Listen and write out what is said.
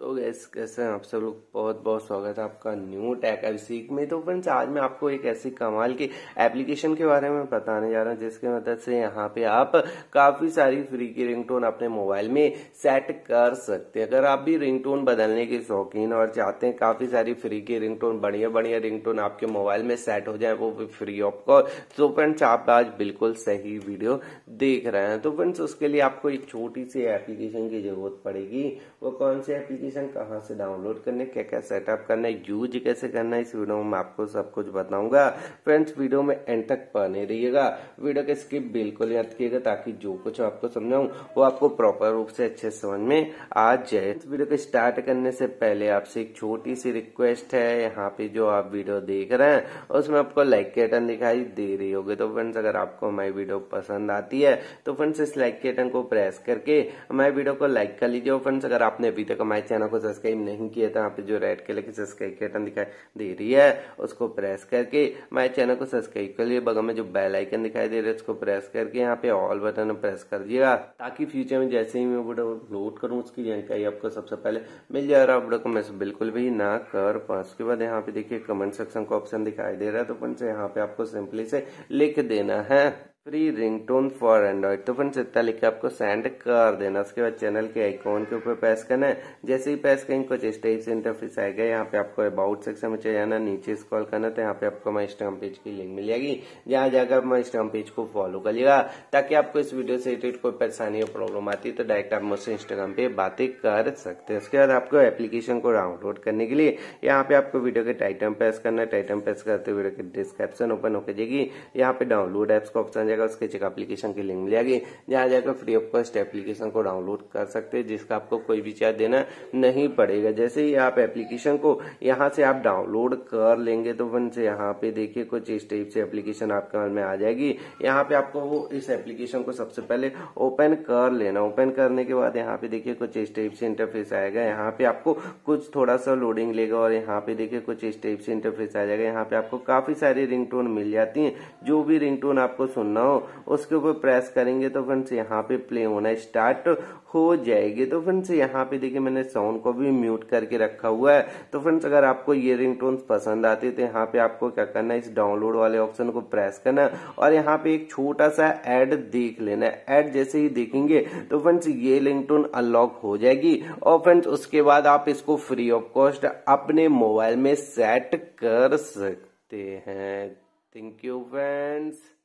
तो गैस कैसे हैं आप सब लोग बहुत बहुत स्वागत है आपका न्यू टैक सीख में तो फ्रेंड्स आज मैं आपको एक ऐसी कमाल की एप्लीकेशन के बारे में बताने जा रहा हूँ जिसके मदद मतलब से यहाँ पे आप काफ़ी सारी फ्री की रिंगटोन अपने मोबाइल में सेट कर सकते हैं अगर आप भी रिंगटोन बदलने के शौकीन और चाहते हैं काफ़ी सारी फ्री की रिंग बढ़िया बढ़िया रिंग आपके मोबाइल में सेट हो जाए वो भी फ्री ऑफ कॉस्ट तो फ्रेंड्स आप आज बिल्कुल सही वीडियो देख रहे हैं तो फ्रेंड्स उसके लिए आपको एक छोटी सी एप्लीकेशन की जरूरत पड़ेगी वो कौन सी एप्लीकेशन एप्लीकेशन कहाँ से डाउनलोड करने क्या क्या सेटअप करना है यूज कैसे करना है इस वीडियो में आपको सब कुछ बताऊंगा फ्रेंड्स वीडियो में एंड तक बने रहिएगा वीडियो के स्किप बिल्कुल याद कीजिएगा ताकि जो कुछ आपको समझाऊं वो आपको प्रॉपर रूप से अच्छे समझ में आ जाए इस वीडियो को स्टार्ट करने से पहले आपसे एक छोटी सी रिक्वेस्ट है यहाँ पे जो आप वीडियो देख रहे हैं उसमें आपको लाइक के बटन दिखाई दे रही होगी तो फ्रेंड्स अगर आपको हमारी वीडियो पसंद आती है तो फ्रेंड्स इस लाइक के बटन को प्रेस करके हमारे वीडियो को लाइक कर लीजिए और फ्रेंड्स अगर आपने अभी तक हमारे चैनल चैनल को सब्सक्राइब नहीं किया था यहाँ पे जो रेड कलर की सब्सक्राइब के बटन दिखाई दे रही है उसको प्रेस करके हमारे चैनल को सब्सक्राइब कर लिए बगल में जो बेल आइकन दिखाई दे रहा है उसको प्रेस करके यहाँ पे ऑल बटन प्रेस कर दिएगा ताकि फ्यूचर में जैसे ही मैं वीडियो अपलोड करूँ उसकी जानकारी आपको सबसे पहले मिल जा रहा है वीडियो को मैं बिल्कुल भी ना कर पास उसके बाद यहाँ पे देखिए कमेंट सेक्शन का ऑप्शन दिखाई दे रहा है तो यहाँ पे आपको सिंपली से लिख देना है फ्री रिंगटोन फॉर एंड्रॉइड तो फ्रेंड्स इतना लिख के आपको सेंड कर देना उसके बाद चैनल के आइकॉन के ऊपर प्रेस करना है जैसे ही प्रेस करेंगे कुछ स्टेज से इंटरफेस आएगा यहाँ पे आपको अबाउट सेक्शन में चले जाना नीचे स्क्रॉल करना तो यहाँ पे आपको माई इंस्टाग्राम पेज की लिंक मिल जाएगी जहाँ जाकर आप हमारे पेज को फॉलो करिएगा ताकि आपको इस वीडियो से रिलेटेड कोई परेशानी या प्रॉब्लम आती है तो डायरेक्ट आप मुझसे इंस्टाग्राम पे बातें कर सकते हैं उसके बाद आपको एप्लीकेशन को डाउनलोड करने के लिए यहाँ पे आपको वीडियो के टाइटम प्रेस करना है टाइटम प्रेस करते वीडियो के डिस्क्रिप्शन ओपन होकर जाएगी यहाँ पे डाउनलोड एप्स का ऑप्शन जाएगा उसके चेक एप्लीकेशन की लिंक मिल जाएगी जहां जाकर फ्री ऑफ कॉस्ट एप्लीकेशन को डाउनलोड कर सकते हैं जिसका आपको कोई भी चार्ज देना नहीं पड़ेगा जैसे ही आप एप्लीकेशन को यहाँ से आप डाउनलोड कर लेंगे तो वन से यहाँ पे देखिए कुछ इस टाइप से एप्लीकेशन आपके मन में आ जाएगी यहाँ पे आपको इस एप्लीकेशन को सबसे पहले ओपन कर लेना ओपन करने के बाद यहाँ पे देखिए कुछ इस टाइप से इंटरफेस आएगा यहाँ पे आपको कुछ थोड़ा सा लोडिंग लेगा और यहाँ पे देखिए कुछ इस टाइप से इंटरफेस आ जाएगा यहाँ पे आपको काफी सारी रिंगटोन मिल जाती है जो भी रिंगटोन आपको सुनना हो उसके ऊपर प्रेस करेंगे तो फ्रेंड्स यहाँ पे प्ले होना स्टार्ट हो जाएगी तो फ्रेंड्स यहाँ पे देखिए मैंने साउंड को भी म्यूट करके रखा हुआ है तो फ्रेंड्स अगर आपको ये टोन पसंद आती है तो यहाँ पे आपको क्या करना है इस डाउनलोड वाले ऑप्शन को प्रेस करना है और यहाँ पे एक छोटा सा एड देख लेना है एड जैसे ही देखेंगे तो फ्रेंड्स ये टोन अनलॉक हो जाएगी और फ्रेंड्स उसके बाद आप इसको फ्री ऑफ कॉस्ट अपने मोबाइल में सेट कर सकते हैं थैंक यू फ्रेंड्स